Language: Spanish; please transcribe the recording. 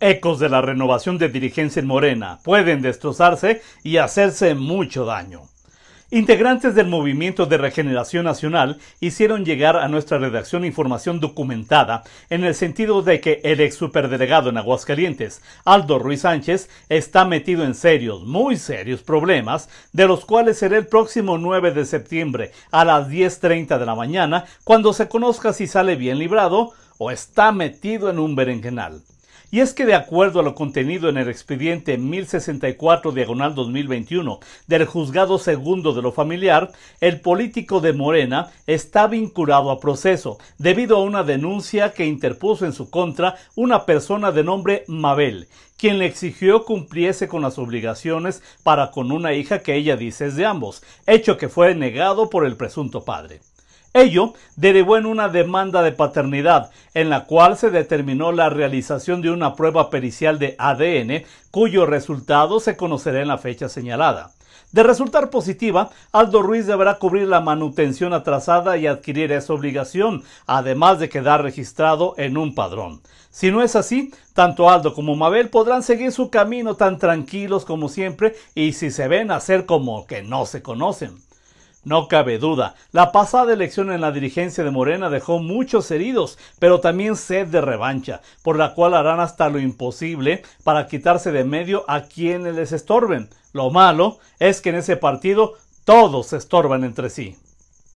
Ecos de la renovación de dirigencia en Morena pueden destrozarse y hacerse mucho daño. Integrantes del Movimiento de Regeneración Nacional hicieron llegar a nuestra redacción información documentada en el sentido de que el ex superdelegado en Aguascalientes, Aldo Ruiz Sánchez, está metido en serios, muy serios problemas, de los cuales será el próximo 9 de septiembre a las 10.30 de la mañana, cuando se conozca si sale bien librado o está metido en un berenjenal. Y es que de acuerdo a lo contenido en el expediente 1064 diagonal 2021 del juzgado segundo de lo familiar, el político de Morena está vinculado a proceso debido a una denuncia que interpuso en su contra una persona de nombre Mabel, quien le exigió cumpliese con las obligaciones para con una hija que ella dice es de ambos, hecho que fue negado por el presunto padre. Ello derivó en una demanda de paternidad, en la cual se determinó la realización de una prueba pericial de ADN, cuyo resultado se conocerá en la fecha señalada. De resultar positiva, Aldo Ruiz deberá cubrir la manutención atrasada y adquirir esa obligación, además de quedar registrado en un padrón. Si no es así, tanto Aldo como Mabel podrán seguir su camino tan tranquilos como siempre y si se ven hacer como que no se conocen. No cabe duda, la pasada elección en la dirigencia de Morena dejó muchos heridos, pero también sed de revancha, por la cual harán hasta lo imposible para quitarse de medio a quienes les estorben. Lo malo es que en ese partido todos se estorban entre sí.